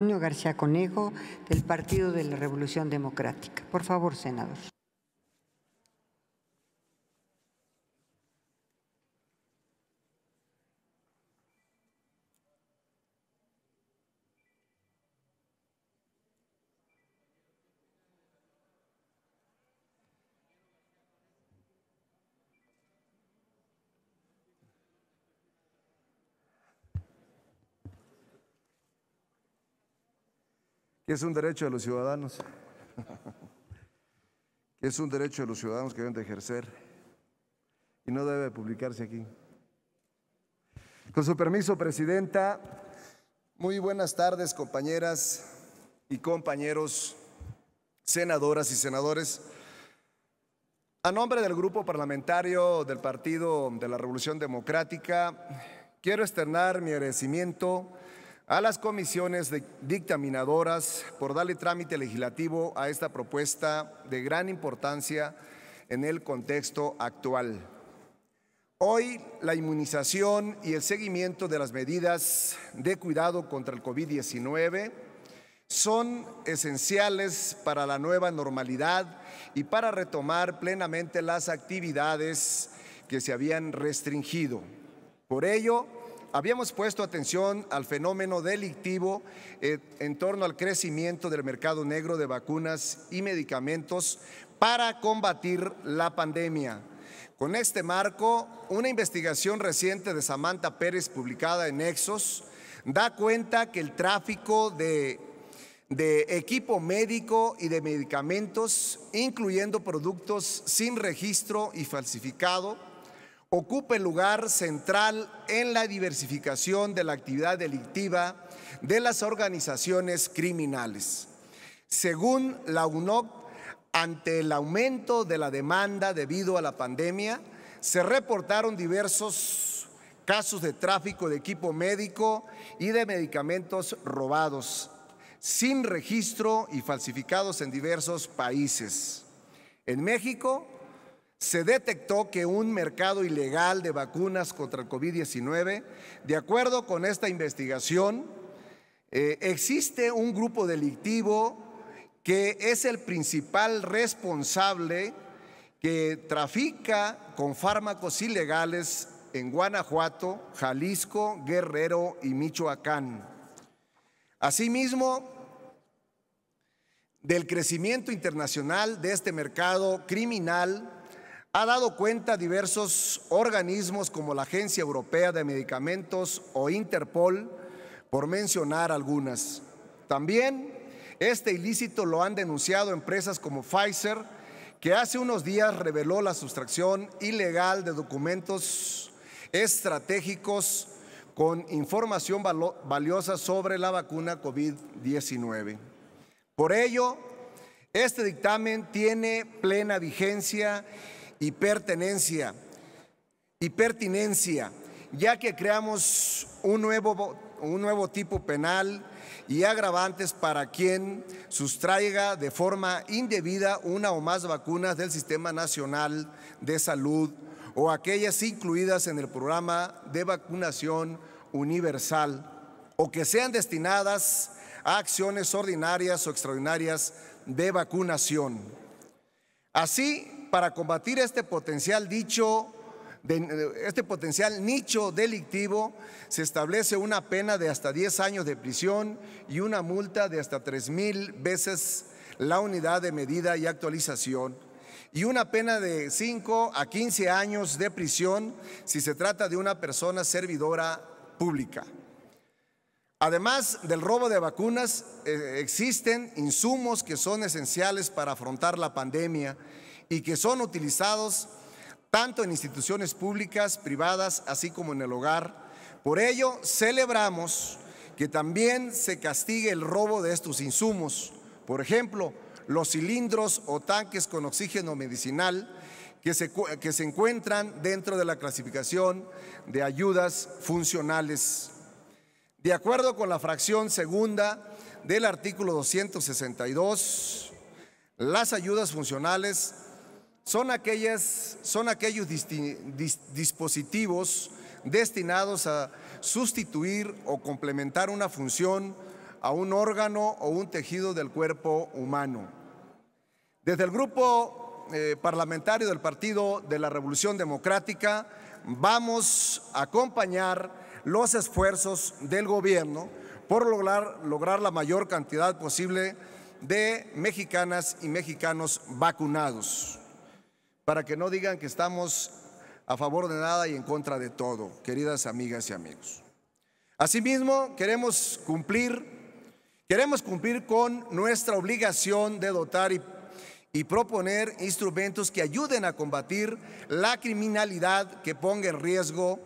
García Conejo, del Partido de la Revolución Democrática. Por favor, senador. es un derecho de los ciudadanos, es un derecho de los ciudadanos que deben de ejercer y no debe publicarse aquí. Con su permiso, Presidenta, muy buenas tardes, compañeras y compañeros, senadoras y senadores. A nombre del Grupo Parlamentario del Partido de la Revolución Democrática, quiero externar mi agradecimiento a las comisiones dictaminadoras por darle trámite legislativo a esta propuesta de gran importancia en el contexto actual. Hoy la inmunización y el seguimiento de las medidas de cuidado contra el COVID-19 son esenciales para la nueva normalidad y para retomar plenamente las actividades que se habían restringido. Por ello, habíamos puesto atención al fenómeno delictivo eh, en torno al crecimiento del mercado negro de vacunas y medicamentos para combatir la pandemia. Con este marco, una investigación reciente de Samantha Pérez publicada en Nexos da cuenta que el tráfico de, de equipo médico y de medicamentos, incluyendo productos sin registro y falsificado, ocupe lugar central en la diversificación de la actividad delictiva de las organizaciones criminales. Según la UNOC, ante el aumento de la demanda debido a la pandemia, se reportaron diversos casos de tráfico de equipo médico y de medicamentos robados, sin registro y falsificados en diversos países. En México, se detectó que un mercado ilegal de vacunas contra el COVID-19, de acuerdo con esta investigación, eh, existe un grupo delictivo que es el principal responsable que trafica con fármacos ilegales en Guanajuato, Jalisco, Guerrero y Michoacán. Asimismo, del crecimiento internacional de este mercado criminal, ha dado cuenta diversos organismos como la Agencia Europea de Medicamentos o Interpol, por mencionar algunas. También este ilícito lo han denunciado empresas como Pfizer, que hace unos días reveló la sustracción ilegal de documentos estratégicos con información valiosa sobre la vacuna COVID-19. Por ello, este dictamen tiene plena vigencia y pertenencia y pertinencia, ya que creamos un nuevo, un nuevo tipo penal y agravantes para quien sustraiga de forma indebida una o más vacunas del Sistema Nacional de Salud o aquellas incluidas en el programa de vacunación universal o que sean destinadas a acciones ordinarias o extraordinarias de vacunación. Así, para combatir este potencial dicho de este potencial nicho delictivo, se establece una pena de hasta 10 años de prisión y una multa de hasta 3000 mil veces la unidad de medida y actualización y una pena de 5 a 15 años de prisión si se trata de una persona servidora pública. Además del robo de vacunas, eh, existen insumos que son esenciales para afrontar la pandemia y que son utilizados tanto en instituciones públicas, privadas, así como en el hogar. Por ello, celebramos que también se castigue el robo de estos insumos. Por ejemplo, los cilindros o tanques con oxígeno medicinal que se, que se encuentran dentro de la clasificación de ayudas funcionales. De acuerdo con la fracción segunda del artículo 262, las ayudas funcionales son, aquellos dispositivos destinados a sustituir o complementar una función a un órgano o un tejido del cuerpo humano. Desde el grupo eh, parlamentario del Partido de la Revolución Democrática vamos a acompañar los esfuerzos del gobierno por lograr la mayor cantidad posible de mexicanas y mexicanos vacunados para que no digan que estamos a favor de nada y en contra de todo, queridas amigas y amigos. Asimismo, queremos cumplir, queremos cumplir con nuestra obligación de dotar y, proponer instrumentos que ayuden a combatir la criminalidad que ponga en riesgo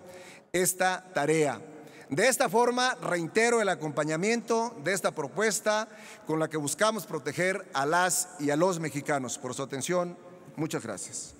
esta tarea. De esta forma, reitero el acompañamiento de esta propuesta con la que buscamos proteger a las y a los mexicanos. Por su atención, Muchas gracias.